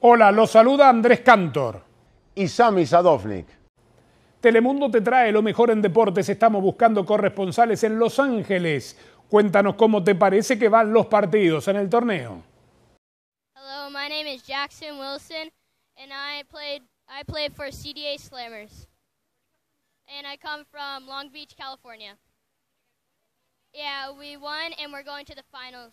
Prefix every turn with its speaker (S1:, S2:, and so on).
S1: Hola, los saluda Andrés Cantor. Y Sami Sadovnik. Telemundo te trae lo mejor en deportes. Estamos buscando corresponsales en Los Ángeles. Cuéntanos cómo te parece que van los partidos en el torneo.
S2: Hello, my name is Jackson Wilson and I played I played for CDA Slammers. And I come from Long Beach, California. Yeah, we won and we're going to the finals.